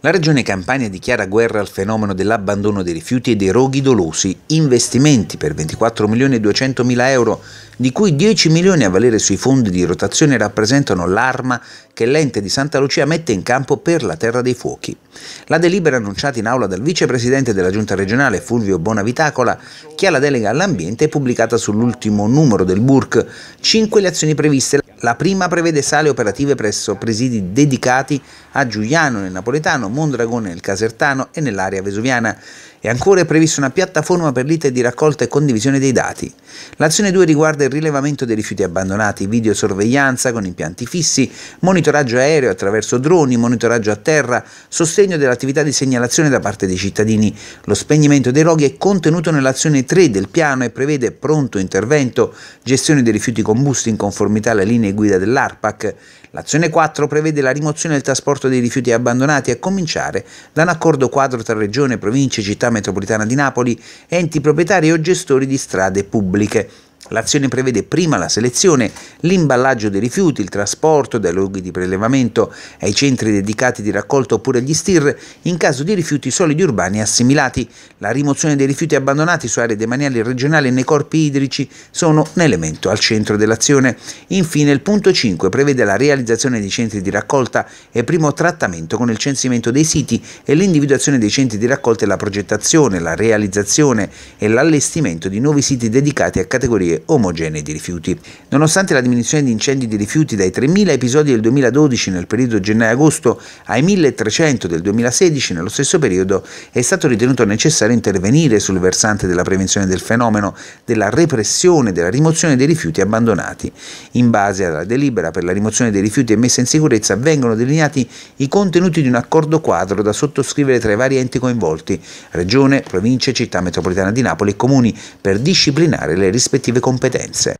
La Regione Campania dichiara guerra al fenomeno dell'abbandono dei rifiuti e dei roghi dolosi, investimenti per 24 milioni e 200 mila euro, di cui 10 milioni a valere sui fondi di rotazione rappresentano l'arma che l'ente di Santa Lucia mette in campo per la Terra dei Fuochi. La delibera annunciata in aula dal vicepresidente della Giunta regionale Fulvio Bonavitacola, che ha la delega all'ambiente, è pubblicata sull'ultimo numero del BURC, 5 le azioni previste. La prima prevede sale operative presso presidi dedicati a Giuliano nel Napoletano, Mondragone nel Casertano e nell'area vesuviana. E ancora è prevista una piattaforma per l'ite di raccolta e condivisione dei dati. L'azione 2 riguarda il rilevamento dei rifiuti abbandonati, videosorveglianza con impianti fissi, monitoraggio aereo attraverso droni, monitoraggio a terra, sostegno dell'attività di segnalazione da parte dei cittadini. Lo spegnimento dei roghi è contenuto nell'azione 3 del piano e prevede pronto intervento, gestione dei rifiuti combusti in conformità alle linee linee guida dell'ARPAC. L'azione 4 prevede la rimozione del trasporto dei rifiuti abbandonati a cominciare da un accordo quadro tra Regione, Province, Città metropolitana di Napoli, enti proprietari o gestori di strade pubbliche. L'azione prevede prima la selezione, l'imballaggio dei rifiuti, il trasporto dai luoghi di prelevamento ai centri dedicati di raccolta oppure agli STIR in caso di rifiuti solidi urbani assimilati. La rimozione dei rifiuti abbandonati su aree demaniali regionali e nei corpi idrici sono un elemento al centro dell'azione. Infine il punto 5 prevede la realizzazione di centri di raccolta e primo trattamento con il censimento dei siti e l'individuazione dei centri di raccolta e la progettazione, la realizzazione e l'allestimento di nuovi siti dedicati a categorie omogenee di rifiuti. Nonostante la diminuzione di incendi di rifiuti dai 3.000 episodi del 2012 nel periodo gennaio-agosto ai 1.300 del 2016 nello stesso periodo, è stato ritenuto necessario intervenire sul versante della prevenzione del fenomeno, della repressione, e della rimozione dei rifiuti abbandonati. In base alla delibera per la rimozione dei rifiuti e messa in sicurezza vengono delineati i contenuti di un accordo quadro da sottoscrivere tra i vari enti coinvolti, regione, province, città metropolitana di Napoli e comuni, per disciplinare le rispettive competenze.